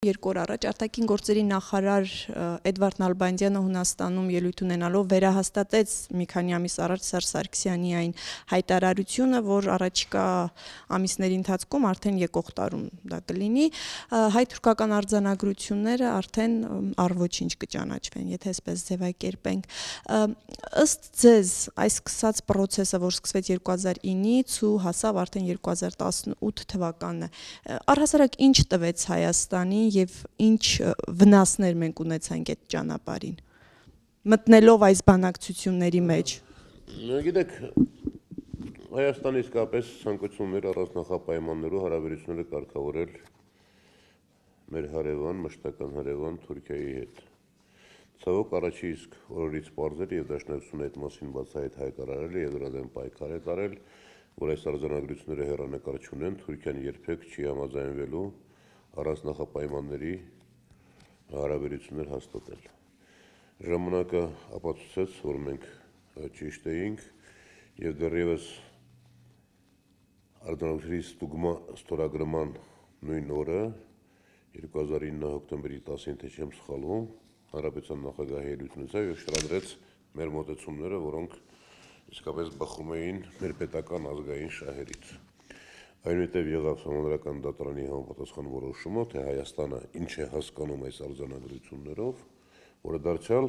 Երկու օր առաջ արտաքին գործերի նախարար Էդվարդ Նալբանդյանը Հունաստանում ելույթ ունենալով վերահաստատեց մի քանի ամիս առաջ Սար Սարգսյանի այն հայտարարությունը, որ առաջիկա ամիսների ընթացքում արդեն եկող տարում դա կլինի, հայ-թուրքական արձանագրությունները արդեն առոչինչ կճանաչվեն, եթե այսպես ձևակերպենք։ Ըստ ձեզ, այս սկսած process-ը, որ սկսվեց 2009-ից ու հասավ արդեն 2018 թվականը, առհասարակ ինչ տվեց Հայաստանին եւ ինչ վնասներ մենք ունեցանք այդ ճանապարհին մտնելով այս բանակցությունների մեջ գիտեք Հայաստանը իսկապես ցանկություն մեր առանձնախապայմաններով հարաբերությունները կարգավորել մեր հարևան, մշտական հարևան Թուրքիայի հետ։ Ցավոք առաջի իսկ օրերից բարձր եւ դաշնակցությունը այդ մասին բացահայտ հայտարարել եւ դրա դեմ պայքար է տարել, որ այս արձանագրությունները հերանեկար չունեն, Թուրքիան երբեք չի համաձայնվելու առանց նախապայմանների հարաբերություններ հաստատել։ Ժամանակը ապացուցեց, որ մենք ճիշտ էինք եւ դեռևս արտադրողների ստուգման ստորագրման նույն օրը 2009 հոկտեմբերի 10-ին թե չեմ սխալվում, հանրապետության նախագահի հերույթնեցավ եւ շտադրեց մեր մտածումները, որոնք իսկապես բխում էին մեր պետական ազգային շահերից։ Այնուհետև եղավ համանրական դատարանի համապատասխան որոշումը, թե Հայաստանը ինչ է հասկանում այս արձանագրություններով, որը դարձյալ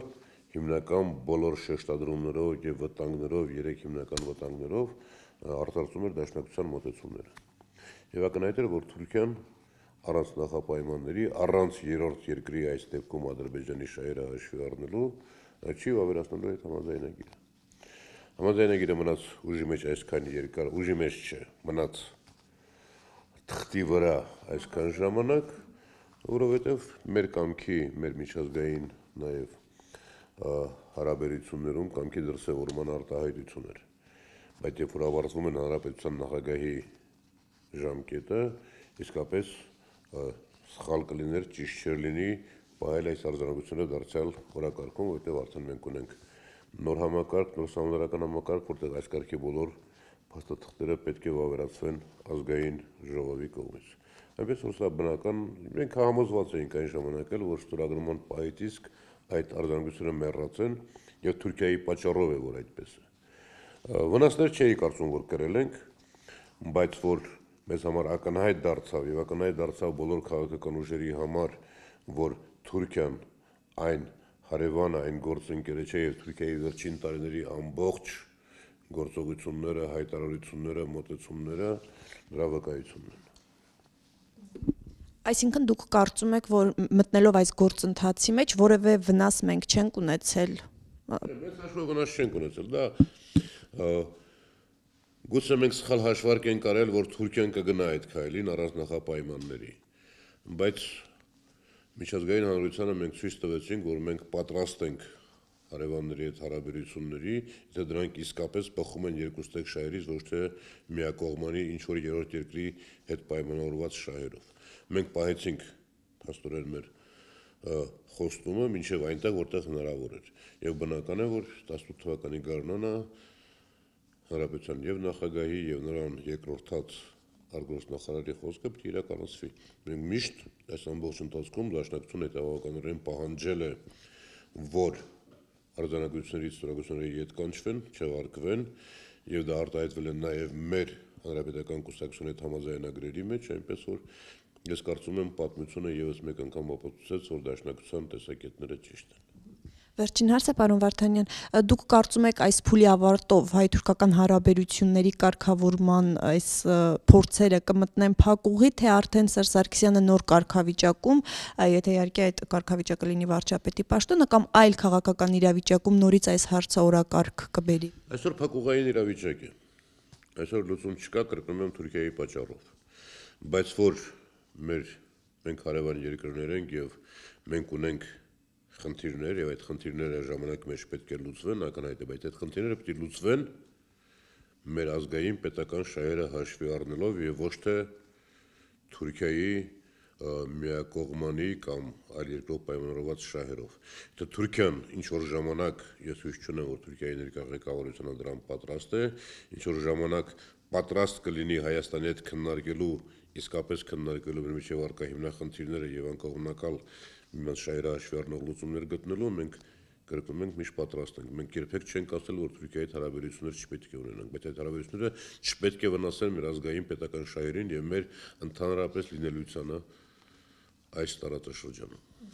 հիմնական բոլոր շեշտադրումներով եւ վտանգներով, երեք հիմնական վտանգներով արտարծում էր դաշնակցության մոտեցումները։ Եվ ակնհայտ էր, որ Թուրքիան առանց նախապայմանների, առանց երրորդ երկրի այս դեպքում Ադրբեջանի շահերը հաշվի առնելու չի վավերացնելու այդ համաձայնագիրը։ Համաձայնագիրը մնաց ուժի մեջ այսքան երկար, ուժի մեջ չէ, մնաց թղթի վրա այսքան ժամանակ, որովհետև մեր կամքի, մեր միջազգային նաև հարաբերություններում կամքի դրսևորման արտահայտություն էր։ Բայց երբ որ ավարտվում են հանրապետության նախագահի ժամկետը, իսկապես սխալ կլիներ, ճիշտ չէր լինի պահել այս արձանագրությունը դարձյալ օրակարգում, որտեղ արդեն մենք ունենք նոր համակարգ, նոր համակարգ, որտեղ այս կարգի բոլոր փաստաթղթերը պետք է վավերացվեն ազգային ժողովի կողմից։ Այնպես որ սա բնական, մենք համոզված էինք այն ժամանակ էլ, որ ստորագրման պահից իսկ այդ արձանագրությունը մեռացեն եւ Թուրքիայի պատճառով է որ այդպես է։ Վնասներ չէի կարծում որ կրել ենք, բայց որ մեզ համար ակնհայտ դարձավ եւ ակնհայտ դարձավ բոլոր քաղաքական ուժերի համար, որ Թուրքիան այն հարևանը, այն գործընկերը չէ եւ Թուրքիայի վերջին տարիների ամբողջ գործողությունները, հայտարարությունները, մոտեցումները նրա վկայությունն են։ Այսինքն դուք կարծում եք, որ մտնելով այս գործընթացի մեջ որևէ վնաս մենք չենք ունեցել։ Մենք հաշվով վնաս չենք ունեցել, դա գուցե մենք սխալ հաշվարկ ենք արել, որ Թուրքիան կգնա այդ քայլին առանց նախապայմանների։ Բայց միջազգային հանրությանը մենք ցույց տվեցինք, որ մենք պատրաստ ենք հարևանների հետ հարաբերությունների, եթե դրանք իսկապես բխում են երկուստեք շահերից, ոչ թե միակողմանի ինչ որ երրորդ երկրի հետ պայմանավորված շահերով։ Մենք պահեցինք հաստորեն մեր խոստումը մինչև այնտեղ, որտեղ հնարավոր էր։ Եվ բնական է, որ 18 թվականի գարնանը հարաբերության եւ նախագահի եւ նրան երկրորդած արգոսնախարարի խոսքը պետք է իրականացվի։ Մենք միշտ այս ամբողջ ընթացքում Դաշնակցությունը հետևականորեն պահանջել է, որ արձանագրություններից ստորագրությունների հետ կանչվեն, չեղարկվեն եւ դա արտահայտվել է նաեւ մեր հանրապետական կուսակցության հետ համաձայնագրերի մեջ, այնպես որ ես կարծում եմ պատմությունը եւս մեկ անգամ ապացուցեց, որ դաշնակցության տեսակետները ճիշտ են։ Վերջին հարցը, պարոն Վարդանյան, դուք կարծում եք այս փուլի ավարտով հայ-թուրքական հարաբերությունների կարգավորման այս փորձերը կմտնեն փակուղի, թե արդեն Սերժ Սարգսյանը նոր կարգավիճակում, եթե իհարկե այդ կարգավիճակը լինի վարչապետի պաշտոնը կամ այլ քաղաքական իրավիճակում նորից այս հարցը օրակարգ կբերի։ Այսօր փակուղային իրավիճակ է։ Այսօր լուծում չկա կրկնվում Թուրքիայի պատճառով։ Բայց որ մեր մենք հարևան երկրներ ենք եւ մենք ունենք խնդիրներ եւ այդ խնդիրները ժամանակ մեջ պետք է լուծվեն, ակնհայտ է, բայց այդ խնդիրները պետք է լուծվեն մեր ազգային պետական շահերը հաշվի առնելով եւ ոչ թե Թուրքիայի միակողմանի կամ այլ երկրով պայմանավորված շահերով։ Թե Թուրքիան ինչ որ ժամանակ ես հույս չունեմ որ Թուրքիայի ներկա ղեկավարությունը դրան պատրաստ է, ինչ որ ժամանակ պատրաստ կլինի Հայաստանի հետ քննարկելու իսկապես քննարկելու մեր միջև արկա հիմնախնդիրները եւ անկողմնակալ միմյանց շահերը հաշվի առնող լուծումներ գտնելու, մենք կրկնում ենք միշտ պատրաստ ենք։ Մենք երբեք չենք ասել, որ Թուրքիայի հետ հարաբերությունները չպետք է ունենանք, բայց այդ հարաբերությունները չպետք է վնասեն մեր ազգային պետական շահերին եւ մեր ընդհանրապես լինելիությանը այս տարածաշրջանում։